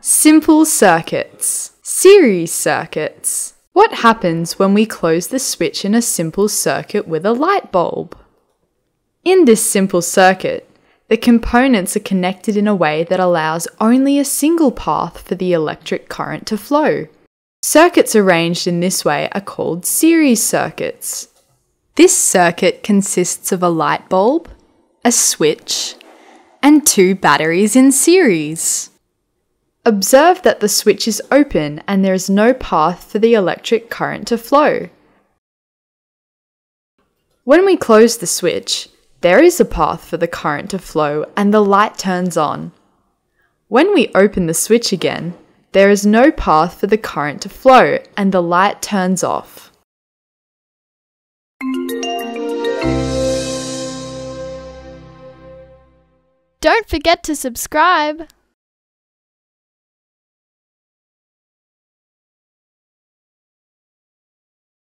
Simple circuits. Series circuits. What happens when we close the switch in a simple circuit with a light bulb? In this simple circuit, the components are connected in a way that allows only a single path for the electric current to flow. Circuits arranged in this way are called series circuits. This circuit consists of a light bulb, a switch, and two batteries in series. Observe that the switch is open and there is no path for the electric current to flow. When we close the switch, there is a path for the current to flow and the light turns on. When we open the switch again, there is no path for the current to flow and the light turns off. Don't forget to subscribe!